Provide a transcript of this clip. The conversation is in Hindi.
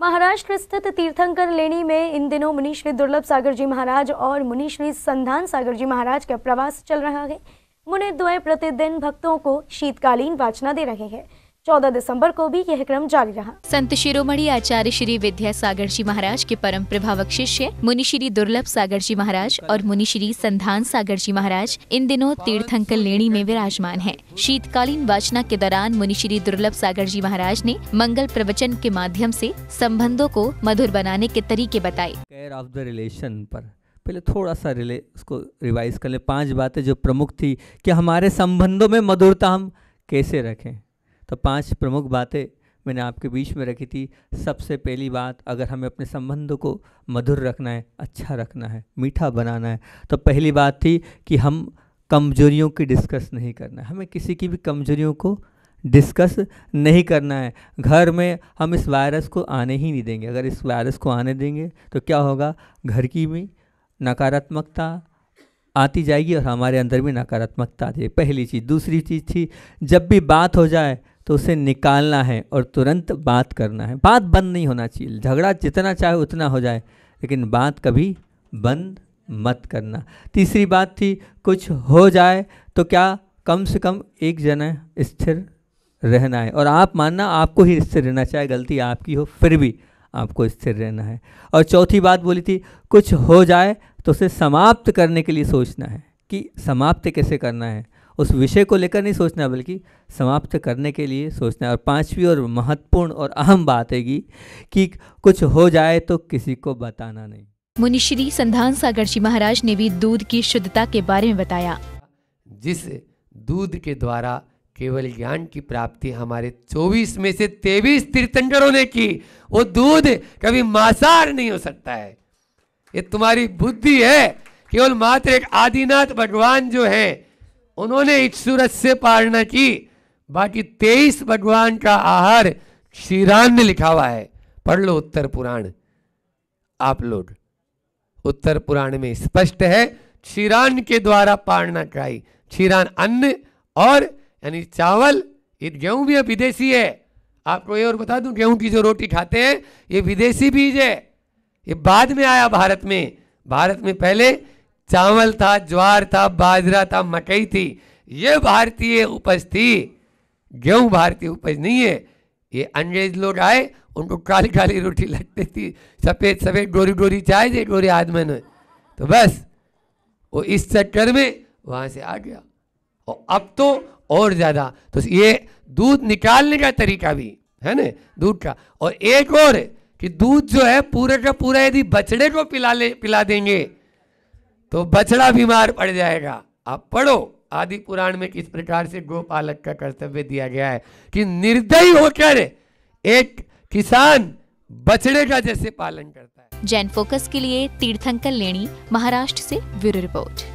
महाराष्ट्र स्थित तीर्थंकर लेनी में इन दिनों मुनिश्री दुर्लभ सागर जी महाराज और मुनिश्री संधान सागर जी महाराज का प्रवास चल रहा है मुनि द्वय प्रतिदिन भक्तों को शीतकालीन वाचना दे रहे हैं 14 दिसंबर को भी यह क्रम जारी रहा संत शिरोमणि आचार्य श्री विद्या सागर जी महाराज के परम प्रभावक शिष्य मुनि श्री दुर्लभ सागर जी महाराज और मुनि श्री संधान सागर जी महाराज इन दिनों तीर्थंकर लेणी में विराजमान है शीतकालीन वाचना के दौरान मुनि श्री दुर्लभ सागर जी महाराज ने मंगल प्रवचन के माध्यम ऐसी संबंधों को मधुर बनाने के तरीके बताए केयर ऑफ द रिलेशन आरोप पहले थोड़ा सा रिले उसको रिवाइज कर ले पांच बातें जो प्रमुख थी कि हमारे संबंधों में मधुरता हम कैसे रखें तो पांच प्रमुख बातें मैंने आपके बीच में रखी थी सबसे पहली बात अगर हमें अपने संबंधों को मधुर रखना है अच्छा रखना है मीठा बनाना है तो पहली बात थी कि हम कमजोरियों की डिस्कस नहीं करना है हमें किसी की भी कमजोरियों को डिस्कस नहीं करना है घर में हम इस वायरस को आने ही नहीं देंगे अगर इस वायरस को आने देंगे तो क्या होगा घर की भी नकारात्मकता आती जाएगी और हमारे अंदर भी नकारात्मकता आती है पहली चीज़ दूसरी चीज़ थी जब भी बात हो जाए तो उसे निकालना है और तुरंत बात करना है बात बंद नहीं होना चाहिए झगड़ा जितना चाहे उतना हो जाए लेकिन बात कभी बंद मत करना तीसरी बात थी कुछ हो जाए तो क्या कम से कम एक जना स्थिर रहना है और आप मानना आपको ही स्थिर रहना चाहे गलती आपकी हो फिर भी आपको स्थिर रहना है और चौथी बात बोली थी कुछ हो जाए तो उसे समाप्त करने के लिए सोचना है कि समाप्त कैसे करना है उस विषय को लेकर नहीं सोचना बल्कि समाप्त करने के लिए सोचना है और पांचवी और महत्वपूर्ण और अहम बात है कि कुछ हो जाए तो किसी को बताना नहीं मुनिश्री संधान सागर जी महाराज ने भी दूध की शुद्धता के बारे में बताया जिस दूध के द्वारा केवल ज्ञान की प्राप्ति हमारे 24 में से 23 तीर्थंकरों ने की वो दूध कभी मांसाहार नहीं हो सकता है ये तुम्हारी बुद्धि है केवल मात्र एक आदिनाथ भगवान जो है उन्होंने इस सूरत से पारणा की बाकी तेईस भगवान का आहार क्षीरान लिखा हुआ है पढ़ लो उत्तर पुराण आप लोग उत्तर पुराण में स्पष्ट है क्षीरान के द्वारा पारणा कराई क्षीरान अन्न और यानी चावल ये गेहूं भी विदेशी है आपको ये और बता दूं गेहूं की जो रोटी खाते हैं ये विदेशी बीज है ये बाद में आया भारत में भारत में पहले चावल था ज्वार था बाजरा था मकई थी ये भारतीय उपज थी गेहूं भारतीय उपज नहीं है ये अंग्रेज लोग आए उनको काली काली रोटी लगती थी सफ़ेद सफ़ेद गोरी गोरी चाय थे गोरे आदमी ने तो बस वो इस चक्कर में वहां से आ गया और अब तो और ज़्यादा तो ये दूध निकालने का तरीका भी है ना दूध का और एक और कि दूध जो है पूरे का पूरा यदि बछड़े को पिला ले पिला देंगे तो बछड़ा बीमार पड़ जाएगा आप पढ़ो आदि पुराण में किस प्रकार से गोपालक का कर्तव्य दिया गया है कि निर्दयी होकर एक किसान बछड़े का जैसे पालन करता है जैन फोकस के लिए तीर्थंकर लेनी महाराष्ट्र से ब्यूरो रिपोर्ट